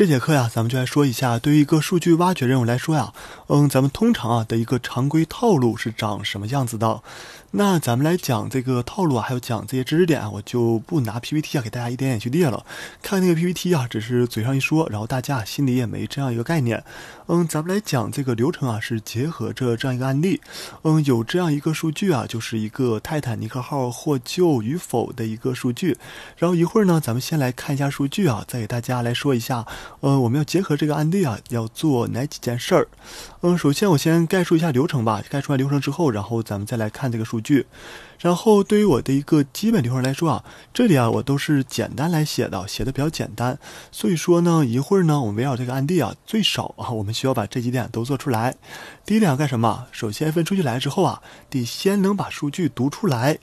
这节课呀，咱们就来说一下，对于一个数据挖掘任务来说呀，嗯，咱们通常啊的一个常规套路是长什么样子的。那咱们来讲这个套路啊，还有讲这些知识点啊，我就不拿 PPT 啊给大家一点点去列了。看那个 PPT 啊，只是嘴上一说，然后大家心里也没这样一个概念。嗯，咱们来讲这个流程啊，是结合着这样一个案例。嗯，有这样一个数据啊，就是一个泰坦尼克号获救与否的一个数据。然后一会儿呢，咱们先来看一下数据啊，再给大家来说一下。呃，我们要结合这个案例啊，要做哪几件事儿？嗯，首先我先概述一下流程吧。概述完流程之后，然后咱们再来看这个数据。然后对于我的一个基本流程来说啊，这里啊我都是简单来写的，写的比较简单。所以说呢，一会儿呢，我们围绕这个案例啊，最少啊，我们需要把这几点都做出来。第一点要干什么？首先分出去来之后啊，得先能把数据读出来。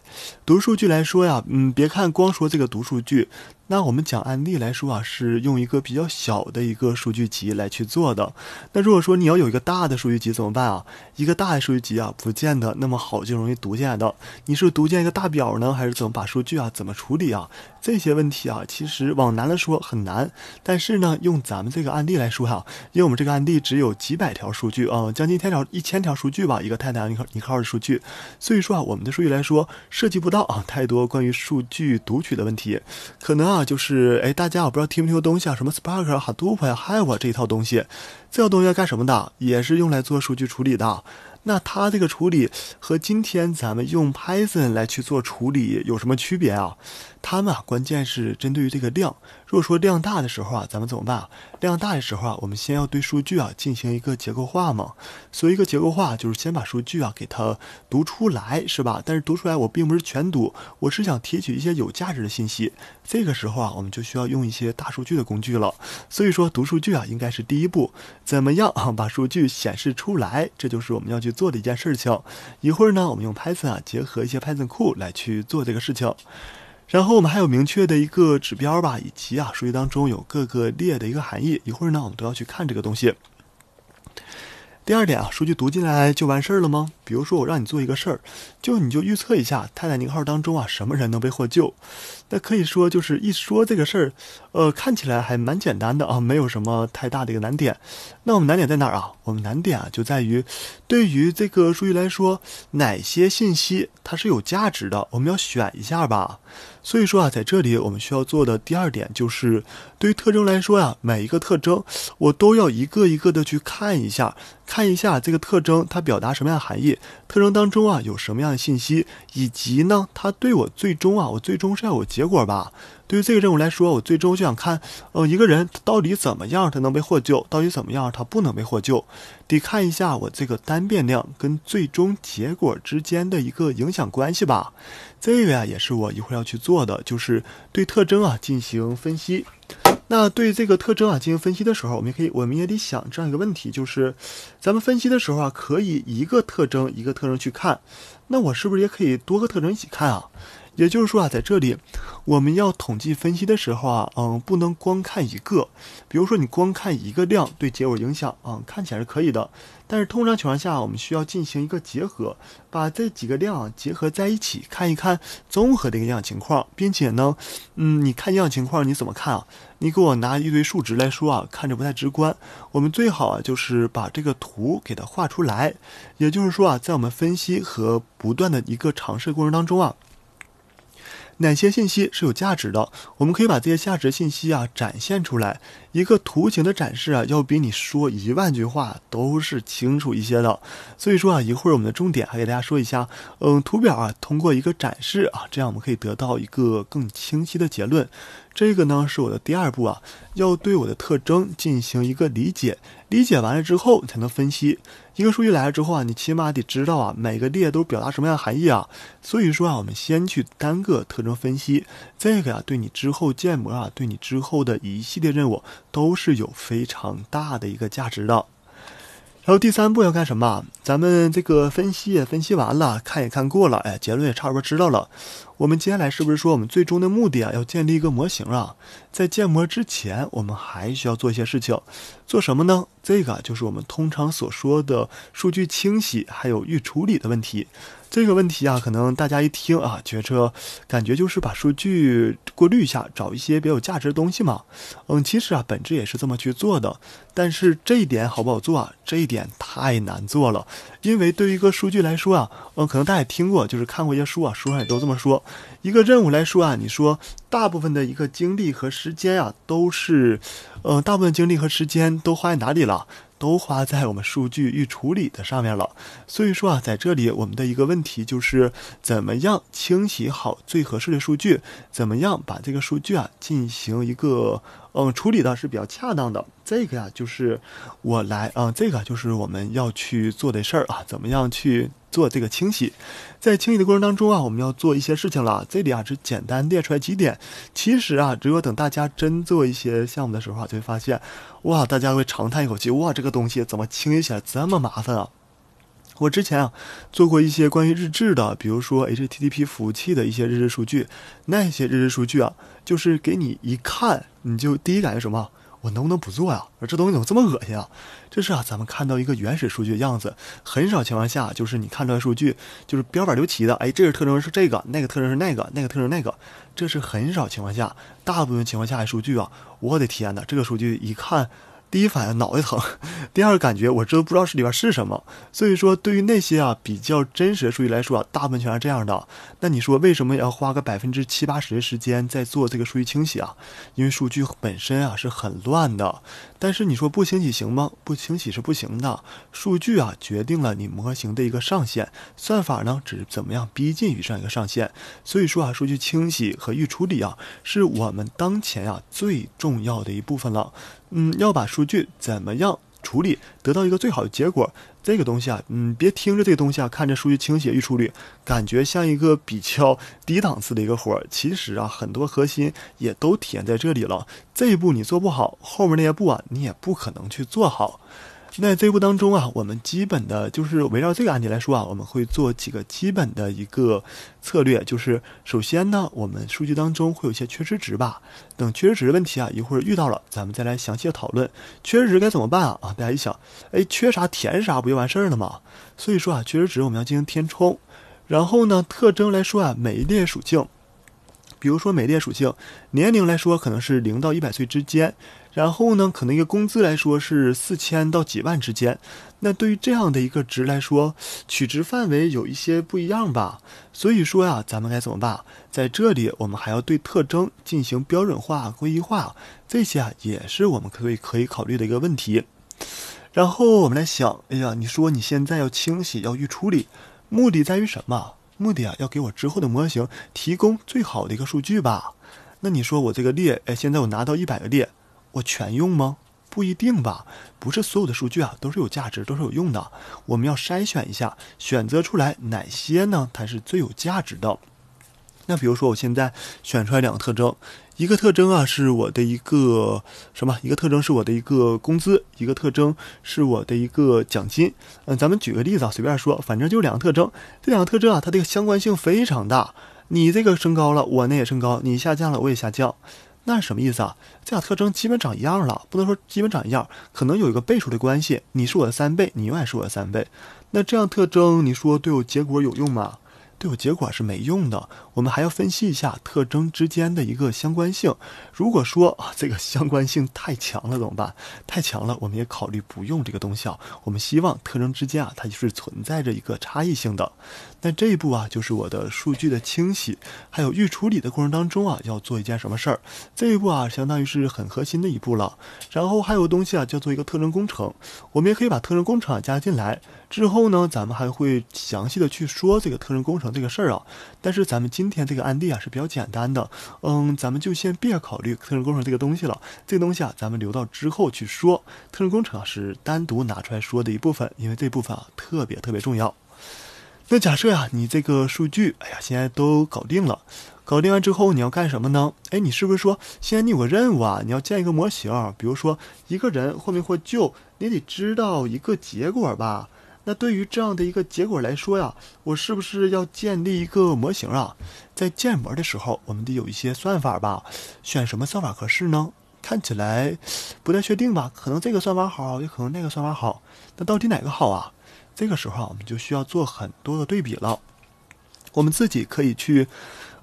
读数据来说呀，嗯，别看光说这个读数据，那我们讲案例来说啊，是用一个比较小的一个数据集来去做的。那如果说你要有一个大，的数据集怎么办啊？一个大的数据集啊，不见得那么好就容易读进来的。你是读进一个大表呢，还是怎么把数据啊，怎么处理啊？这些问题啊，其实往难了说很难。但是呢，用咱们这个案例来说哈，因为我们这个案例只有几百条数据啊，将近千条、一千条数据吧，一个泰坦尼克尼克号的数据。所以说啊，我们的数据来说，涉及不到啊太多关于数据读取的问题。可能啊，就是哎，大家我不知道听没听东西啊，什么 Spark、Hadoop 呀，v e 这一套东西，这套东西要干什么的？也是。用来做数据处理的，那它这个处理和今天咱们用 Python 来去做处理有什么区别啊？它们啊，关键是针对于这个量。如果说量大的时候啊，咱们怎么办啊？量大的时候啊，我们先要对数据啊进行一个结构化嘛。所以一个结构化，就是先把数据啊给它读出来，是吧？但是读出来我并不是全读，我是想提取一些有价值的信息。这个时候啊，我们就需要用一些大数据的工具了。所以说读数据啊应该是第一步。怎么样啊把数据显示出来？这就是我们要去做的一件事情。一会儿呢，我们用 Python 啊结合一些 Python 库来去做这个事情。然后我们还有明确的一个指标吧，以及啊，数据当中有各个列的一个含义。一会儿呢，我们都要去看这个东西。第二点啊，数据读进来就完事儿了吗？比如说我让你做一个事儿，就你就预测一下泰坦尼克号当中啊，什么人能被获救？那可以说就是一说这个事儿，呃，看起来还蛮简单的啊，没有什么太大的一个难点。那我们难点在哪儿啊？我们难点啊就在于，对于这个数据来说，哪些信息它是有价值的，我们要选一下吧。所以说啊，在这里我们需要做的第二点就是，对于特征来说呀，每一个特征我都要一个一个的去看一下，看一下这个特征它表达什么样的含义，特征当中啊有什么样的信息，以及呢，它对我最终啊，我最终是要有结果吧。对于这个任务来说，我最终就想看，呃，一个人到底怎么样，他能被获救，到底怎么样，他不能被获救。得看一下我这个单变量跟最终结果之间的一个影响关系吧，这个啊也是我一会儿要去做的，就是对特征啊进行分析。那对这个特征啊进行分析的时候，我们可以，我们也得想这样一个问题，就是咱们分析的时候啊，可以一个特征一个特征去看，那我是不是也可以多个特征一起看啊？也就是说啊，在这里我们要统计分析的时候啊，嗯，不能光看一个，比如说你光看一个量对结果影响啊，看起来是可以的，但是通常情况下，我们需要进行一个结合，把这几个量结合在一起看一看综合的一个影响情况，并且呢，嗯，你看影响情况你怎么看啊？你给我拿一堆数值来说啊，看着不太直观，我们最好啊，就是把这个图给它画出来。也就是说啊，在我们分析和不断的一个尝试过程当中啊。哪些信息是有价值的？我们可以把这些价值信息啊展现出来。一个图形的展示啊，要比你说一万句话都是清楚一些的。所以说啊，一会儿我们的重点还给大家说一下。嗯，图表啊，通过一个展示啊，这样我们可以得到一个更清晰的结论。这个呢是我的第二步啊，要对我的特征进行一个理解，理解完了之后才能分析。一个数据来了之后啊，你起码得知道啊，每个列都表达什么样的含义啊。所以说啊，我们先去单个特征分析，这个啊，对你之后建模啊，对你之后的一系列任务都是有非常大的一个价值的。然后第三步要干什么？咱们这个分析也分析完了，看也看过了，哎，结论也差不多知道了。我们接下来是不是说我们最终的目的啊，要建立一个模型啊？在建模之前，我们还需要做一些事情，做什么呢？这个就是我们通常所说的数据清洗还有预处理的问题。这个问题啊，可能大家一听啊，觉着感觉就是把数据过滤一下，找一些比较有价值的东西嘛。嗯，其实啊，本质也是这么去做的。但是这一点好不好做？啊？这一点太难做了。因为对于一个数据来说啊，嗯，可能大家也听过，就是看过一些书啊，书上也都这么说。一个任务来说啊，你说大部分的一个精力和时间啊，都是，呃，大部分精力和时间都花在哪里了？都花在我们数据预处理的上面了。所以说啊，在这里我们的一个问题就是，怎么样清洗好最合适的数据？怎么样把这个数据啊进行一个？嗯，处理的是比较恰当的。这个呀，就是我来啊，这个就是我们要去做的事儿啊，怎么样去做这个清洗？在清洗的过程当中啊，我们要做一些事情了。这里啊，只简单列出来几点。其实啊，只有等大家真做一些项目的时候啊，就会发现，哇，大家会长叹一口气，哇，这个东西怎么清洗起来这么麻烦啊？我之前啊做过一些关于日志的，比如说 HTTP 服务器的一些日志数据，那些日志数据啊，就是给你一看，你就第一感觉什么？我能不能不做呀？这东西怎么这么恶心啊？这是啊，咱们看到一个原始数据的样子，很少情况下，就是你看出来数据就是标板留齐的，哎，这个特征是这个，那个特征是那个，那个特征那个，这是很少情况下，大部分情况下的数据啊，我的天哪，这个数据一看。第一反应脑袋疼，第二个感觉我这都不知道是里边是什么，所以说对于那些啊比较真实的数据来说，大部分全是这样的。那你说为什么要花个百分之七八十的时间在做这个数据清洗啊？因为数据本身啊是很乱的。但是你说不清洗行吗？不清洗是不行的，数据啊决定了你模型的一个上限，算法呢只是怎么样逼近于这样一个上限。所以说啊，数据清洗和预处理啊是我们当前啊最重要的一部分了。嗯，要把数据怎么样？处理得到一个最好的结果，这个东西啊，嗯，别听着这个东西啊，看着数据倾斜预处理，感觉像一个比较低档次的一个活儿。其实啊，很多核心也都体现在这里了。这一步你做不好，后面那些步啊，你也不可能去做好。那这一步当中啊，我们基本的就是围绕这个案例来说啊，我们会做几个基本的一个策略，就是首先呢，我们数据当中会有一些缺失值吧，等缺失值的问题啊，一会儿遇到了咱们再来详细的讨论，缺失值该怎么办啊？啊，大家一想，哎，缺啥填啥不就完事儿了吗？所以说啊，缺失值我们要进行填充，然后呢，特征来说啊，每一列属性，比如说每一列属性，年龄来说可能是零到一百岁之间。然后呢？可能一个工资来说是四千到几万之间，那对于这样的一个值来说，取值范围有一些不一样吧。所以说呀，咱们该怎么办？在这里，我们还要对特征进行标准化、归一化，这些啊也是我们可以可以考虑的一个问题。然后我们来想，哎呀，你说你现在要清洗、要预处理，目的在于什么？目的啊，要给我之后的模型提供最好的一个数据吧。那你说我这个列，哎，现在我拿到一百个列。我全用吗？不一定吧，不是所有的数据啊都是有价值，都是有用的。我们要筛选一下，选择出来哪些呢？它是最有价值的。那比如说，我现在选出来两个特征，一个特征啊是我的一个什么？一个特征是我的一个工资，一个特征是我的一个奖金。嗯，咱们举个例子啊，随便说，反正就两个特征。这两个特征啊，它这个相关性非常大。你这个升高了，我那也升高；你下降了，我也下降。那是什么意思啊？这俩特征基本长一样了，不能说基本长一样，可能有一个倍数的关系。你是我的三倍，你永远是我的三倍。那这样特征，你说对我结果有用吗？对，有结果是没用的。我们还要分析一下特征之间的一个相关性。如果说啊，这个相关性太强了，怎么办？太强了，我们也考虑不用这个东西啊。我们希望特征之间啊，它就是存在着一个差异性的。那这一步啊，就是我的数据的清洗还有预处理的过程当中啊，要做一件什么事儿？这一步啊，相当于是很核心的一步了。然后还有东西啊，叫做一个特征工程，我们也可以把特征工程加进来。之后呢，咱们还会详细的去说这个特征工程这个事儿啊。但是咱们今天这个案例啊是比较简单的，嗯，咱们就先别考虑特征工程这个东西了。这个东西啊，咱们留到之后去说。特征工程啊是单独拿出来说的一部分，因为这部分啊特别特别重要。那假设呀，你这个数据，哎呀，现在都搞定了。搞定完之后你要干什么呢？哎，你是不是说先有个任务啊？你要建一个模型，比如说一个人会没会救，你得知道一个结果吧？那对于这样的一个结果来说呀，我是不是要建立一个模型啊？在建模的时候，我们得有一些算法吧？选什么算法合适呢？看起来不太确定吧？可能这个算法好，也可能那个算法好。那到底哪个好啊？这个时候我们就需要做很多的对比了。我们自己可以去。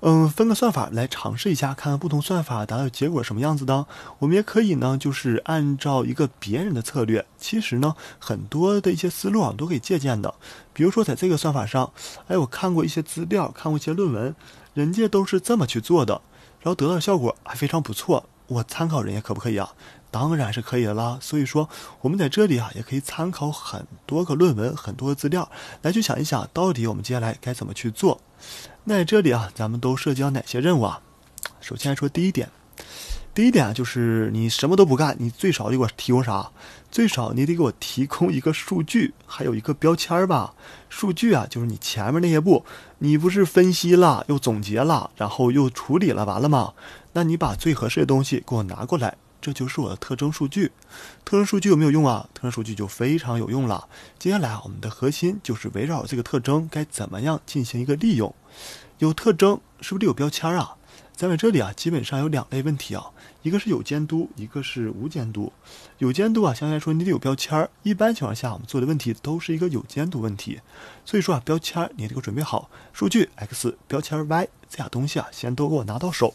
嗯，分个算法来尝试一下，看看不同算法达到结果什么样子的。我们也可以呢，就是按照一个别人的策略。其实呢，很多的一些思路啊都可以借鉴的。比如说在这个算法上，哎，我看过一些资料，看过一些论文，人家都是这么去做的，然后得到效果还非常不错。我参考人家可不可以啊？当然是可以的啦。所以说我们在这里啊，也可以参考很多个论文、很多资料来去想一想，到底我们接下来该怎么去做。那这里啊，咱们都涉及到哪些任务啊？首先说第一点，第一点啊，就是你什么都不干，你最少得给我提供啥？最少你得给我提供一个数据，还有一个标签吧。数据啊，就是你前面那些步，你不是分析了，又总结了，然后又处理了，完了吗？那你把最合适的东西给我拿过来。这就是我的特征数据，特征数据有没有用啊？特征数据就非常有用了。接下来啊，我们的核心就是围绕这个特征该怎么样进行一个利用。有特征是不是得有标签啊？咱们这里啊，基本上有两类问题啊，一个是有监督，一个是无监督。有监督啊，相对来说你得有标签儿。一般情况下我们做的问题都是一个有监督问题，所以说啊，标签儿你得给我准备好，数据 x，标签 y，这俩东西啊，先都给我拿到手。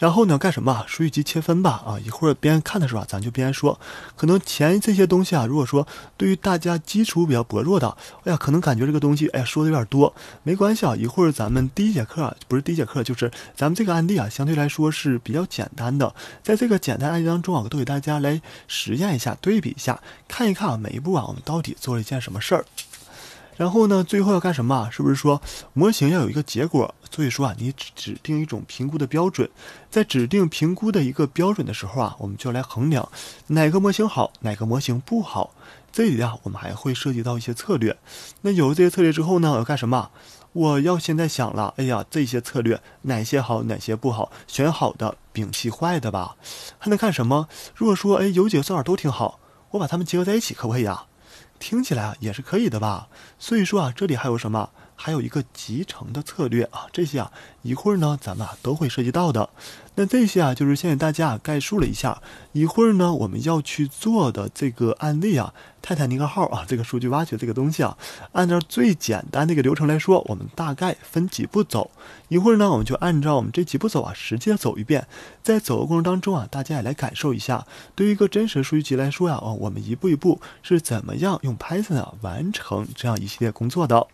然后呢，干什么？数据集切分吧。啊，一会儿边看的时候，咱就边说。可能前这些东西啊，如果说对于大家基础比较薄弱的，哎呀，可能感觉这个东西，哎，说的有点多。没关系啊，一会儿咱们第一节课啊，不是第一节课，就是咱们这个案例啊，相对来说是比较简单的。在这个简单案例当中啊，都给大家来实验一下，对比一下，看一看啊，每一步啊，我们到底做了一件什么事儿。然后呢，最后要干什么？是不是说模型要有一个结果？所以说啊，你指指定一种评估的标准，在指定评估的一个标准的时候啊，我们就来衡量哪个模型好，哪个模型不好。这里啊，我们还会涉及到一些策略。那有了这些策略之后呢，我要干什么？我要现在想了，哎呀，这些策略哪些好，哪些不好？选好的，摒弃坏的吧。还能干什么？如果说哎有几个算法都挺好，我把它们结合在一起，可不可以啊？听起来啊也是可以的吧，所以说啊这里还有什么？还有一个集成的策略啊，这些啊一会儿呢咱们啊都会涉及到的。那这些啊就是先给大家啊概述了一下，一会儿呢我们要去做的这个案例啊，《泰坦尼克号》啊这个数据挖掘这个东西啊，按照最简单的一个流程来说，我们大概分几步走。一会儿呢我们就按照我们这几步走啊，实际的走一遍。在走的过程当中啊，大家也来感受一下，对于一个真实的数据集来说呀，哦，我们一步一步是怎么样用 Python 啊完成这样一系列工作的。